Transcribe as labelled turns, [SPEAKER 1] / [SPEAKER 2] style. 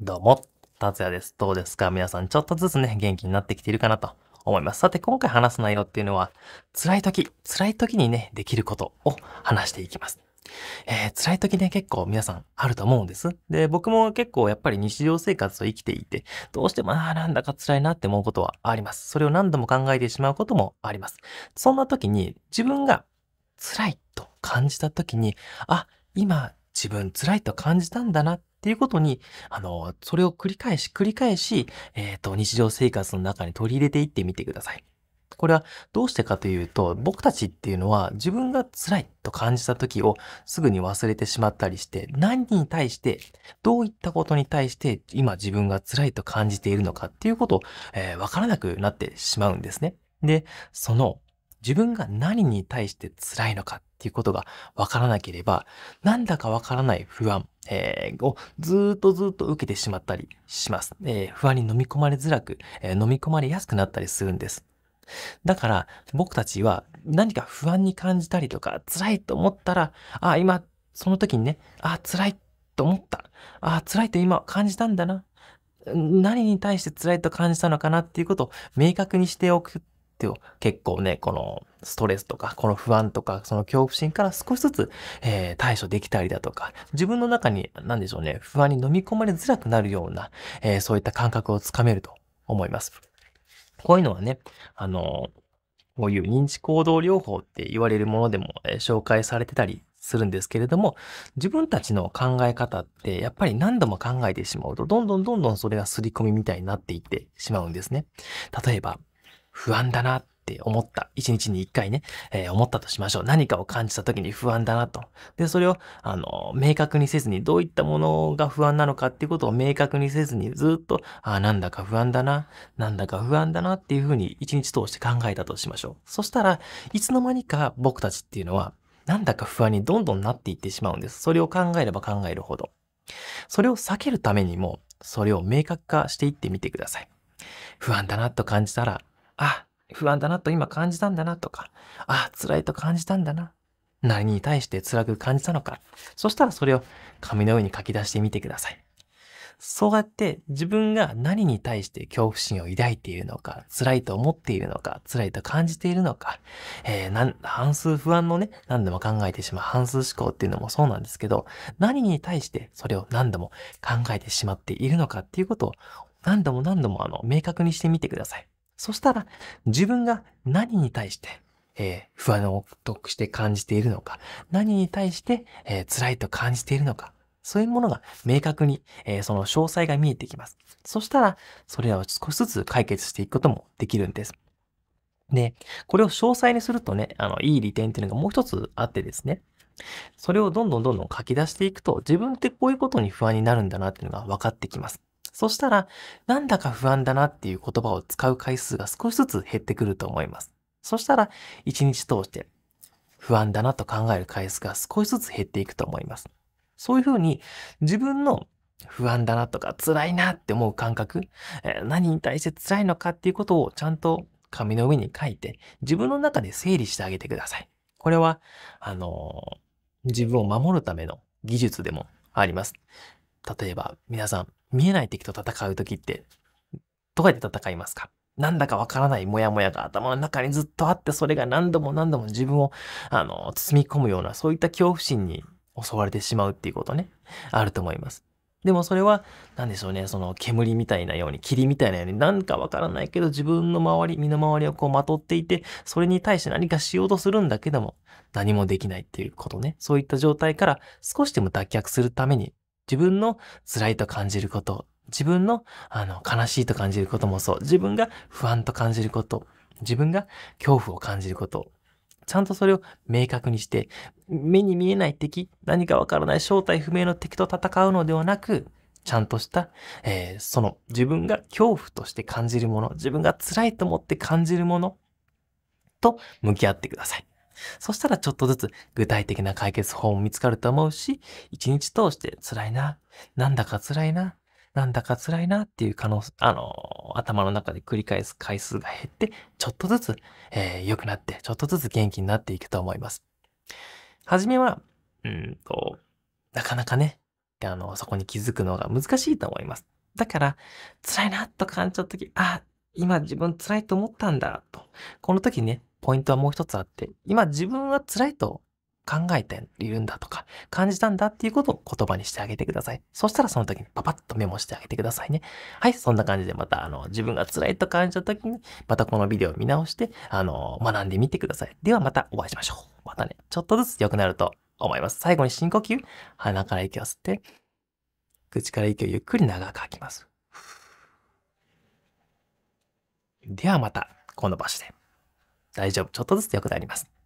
[SPEAKER 1] どうも、達也です。どうですか皆さん、ちょっとずつね、元気になってきているかなと思います。さて、今回話す内容っていうのは、辛い時、辛い時にね、できることを話していきます。えー、辛い時ね、結構皆さんあると思うんです。で、僕も結構やっぱり日常生活を生きていて、どうしても、ああ、なんだか辛いなって思うことはあります。それを何度も考えてしまうこともあります。そんな時に、自分が辛いと感じた時に、あ、今自分辛いと感じたんだなっっていうことに、あの、それを繰り返し繰り返し、えっ、ー、と、日常生活の中に取り入れていってみてください。これはどうしてかというと、僕たちっていうのは自分が辛いと感じた時をすぐに忘れてしまったりして、何に対して、どういったことに対して今自分が辛いと感じているのかっていうことを、えー、わからなくなってしまうんですね。で、その自分が何に対して辛いのかっていうことがわからなければ、なんだかわからない不安、えー、をずっとずっと受けてしまったりします。えー、不安に飲み込まれづらく、えー、飲み込まれやすくなったりするんです。だから僕たちは何か不安に感じたりとか辛いと思ったら、あ、今その時にね、あ、辛いと思った。あ、辛いと今感じたんだな。何に対して辛いと感じたのかなっていうことを明確にしておく結構ね、このストレスとか、この不安とか、その恐怖心から少しずつ、えー、対処できたりだとか、自分の中に、んでしょうね、不安に飲み込まれづらくなるような、えー、そういった感覚をつかめると思います。こういうのはね、あのこういう認知行動療法って言われるものでも、えー、紹介されてたりするんですけれども、自分たちの考え方ってやっぱり何度も考えてしまうと、どんどんどんどんそれが刷り込みみたいになっていってしまうんですね。例えば、不安だなって思った。一日に一回ね、えー、思ったとしましょう。何かを感じた時に不安だなと。で、それを、あの、明確にせずに、どういったものが不安なのかっていうことを明確にせずに、ずっと、ああ、なんだか不安だな、なんだか不安だなっていうふうに一日通して考えたとしましょう。そしたらいつの間にか僕たちっていうのは、なんだか不安にどんどんなっていってしまうんです。それを考えれば考えるほど。それを避けるためにも、それを明確化していってみてください。不安だなと感じたら、あ、不安だなと今感じたんだなとか、あ、辛いと感じたんだな。何に対して辛く感じたのか。そしたらそれを紙の上に書き出してみてください。そうやって自分が何に対して恐怖心を抱いているのか、辛いと思っているのか、辛いと感じているのか、えー、半数不安のね、何度も考えてしまう半数思考っていうのもそうなんですけど、何に対してそれを何度も考えてしまっているのかっていうことを何度も何度もあの、明確にしてみてください。そしたら、自分が何に対して、えー、不安を得して感じているのか、何に対して、えー、辛いと感じているのか、そういうものが明確に、えー、その詳細が見えてきます。そしたら、それらを少しずつ解決していくこともできるんです。で、これを詳細にするとね、あの、いい利点っていうのがもう一つあってですね、それをどんどんどんどん書き出していくと、自分ってこういうことに不安になるんだなっていうのが分かってきます。そしたら、なんだか不安だなっていう言葉を使う回数が少しずつ減ってくると思います。そしたら、一日通して不安だなと考える回数が少しずつ減っていくと思います。そういうふうに自分の不安だなとか辛いなって思う感覚、何に対して辛いのかっていうことをちゃんと紙の上に書いて自分の中で整理してあげてください。これは、あの、自分を守るための技術でもあります。例えば皆さん見えない敵と戦う時って、どうやって戦いますかなんだかわからないモヤモヤが頭の中にずっとあって、それが何度も何度も自分を、あの、包み込むような、そういった恐怖心に襲われてしまうっていうことね、あると思います。でもそれは、何でしょうね、その煙みたいなように、霧みたいなように、なんかわからないけど、自分の周り、身の回りをこうまとっていて、それに対して何かしようとするんだけども、何もできないっていうことね。そういった状態から少しでも脱却するために、自分の辛いと感じること、自分のあの悲しいと感じることもそう、自分が不安と感じること、自分が恐怖を感じること、ちゃんとそれを明確にして、目に見えない敵、何かわからない正体不明の敵と戦うのではなく、ちゃんとした、えー、その自分が恐怖として感じるもの、自分が辛いと思って感じるものと向き合ってください。そしたらちょっとずつ具体的な解決法も見つかると思うし、一日通して辛いな、なんだか辛いな、なんだか辛いなっていう可能、あの、頭の中で繰り返す回数が減って、ちょっとずつ、えー、良くなって、ちょっとずつ元気になっていくと思います。はじめは、うんと、なかなかね、あの、そこに気づくのが難しいと思います。だから、辛いなと感じた時、あ、今自分辛いと思ったんだ、と。この時ね、ポイントはもう一つあって、今自分は辛いと考えているんだとか、感じたんだっていうことを言葉にしてあげてください。そしたらその時にパパッとメモしてあげてくださいね。はい、そんな感じでまた、あの、自分が辛いと感じた時に、またこのビデオを見直して、あの、学んでみてください。ではまたお会いしましょう。またね、ちょっとずつ良くなると思います。最後に深呼吸。鼻から息を吸って、口から息をゆっくり長く吐きます。ではまた、この場所で。大丈夫。ちょっとずつ良くなります。